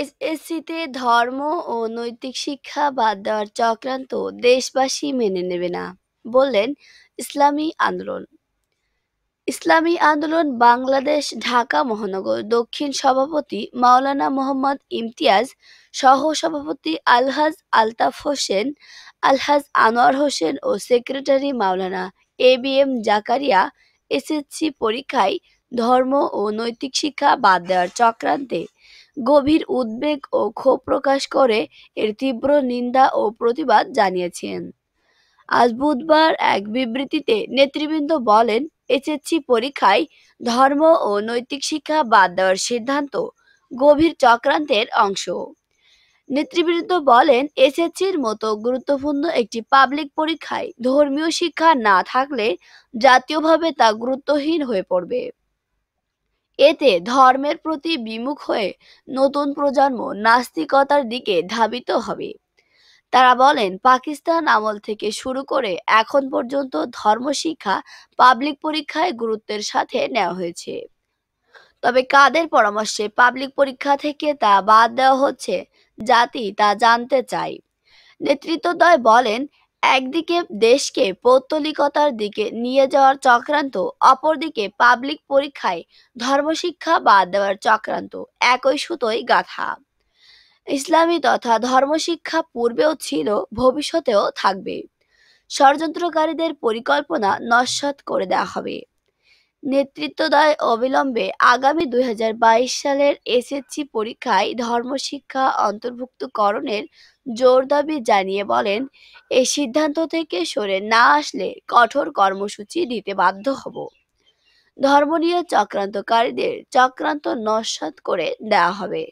এসএসসিতে ধর্ম ও নৈতিক শিক্ষা বাদ দেওয়ার চক্রান্ত দেশবাসী মেনে নেবে না বললেন ইসলামী আন্দোলন ইসলামী আন্দোলন বাংলাদেশ ঢাকা মহানগর দক্ষিণ সভাপতি মাওলানা মোহাম্মদ ইমতিয়াজ সহ সভাপতি আলহাজ আলতাফ হোসেন আলহাজ আনোয়ার হোসেন ও secretary Maulana A B M Zakaria SSC পরীক্ষায় ধর্ম ও নৈতিক শিক্ষা বাদ দেওয়ার চক্রান্তে গভীর উদ্বেগ ও ক্ষোভ প্রকাশ করে এর তীব্র নিন্দা ও প্রতিবাদ জানিয়েছেন আজ বুধবার এক বিবৃতিতে নেতৃবৃন্দ বলেন এসএসসি পরীক্ষায় ধর্ম ও নৈতিক শিক্ষা বাদ দেওয়ার সিদ্ধান্ত গভীর চক্রান্তের অংশ নেতৃবৃন্দ বলেন এসএসসির মতো গুরুত্বপূর্ণ একটি পাবলিক পরীক্ষায় ধর্মীয় শিক্ষা না থাকলে জাতীয়ভাবে তা গুরুত্বহীন হয়ে পড়বে এতে ধর্মের প্রতি বিমুখ হয়ে নতুন প্রজন্ম নাস্তিকতার দিকে ধাবিত হবে তারা বলেন পাকিস্তান আমল থেকে শুরু করে এখন পর্যন্ত ধর্মশিক্ষা পাবলিক পরীক্ষায় গুরুত্বের সাথে নেওয়া হয়েছে তবে কাদের পরামর্শে পাবলিক পরীক্ষা থেকে তা বাদ দেওয়া হচ্ছে জাতি তা জানতে চাই নেতৃত্বদ্বয় বলেন একদিকে দেশকে পৌত্তলিকতার দিকে নিয়ে যাওয়ার চক্রান্ত অপরদিকে পাবলিক পরীক্ষায় ধর্মশিক্ষা বাদ দেওয়ার চক্রান্ত একই সুতোয় গাথা ইসলামী তথা ধর্মশিক্ষা পূর্বেও ছিল ভবিষ্যতেও থাকবে ষড়যন্ত্রকারীদের পরিকল্পনা নস্বাত করে দেওয়া হবে নেতৃত্ব দেয় অবিলম্বে আগামী দুই সালের এসএসসি পরীক্ষায় ধর্মশিক্ষা অন্তর্ভুক্তকরণের জোর দাবি জানিয়ে বলেন এ সিদ্ধান্ত থেকে সরে না আসলে কঠোর কর্মসূচি দিতে বাধ্য হব ধর্ম নিয়ে চক্রান্তকারীদের চক্রান্ত নস্বাত করে দেওয়া হবে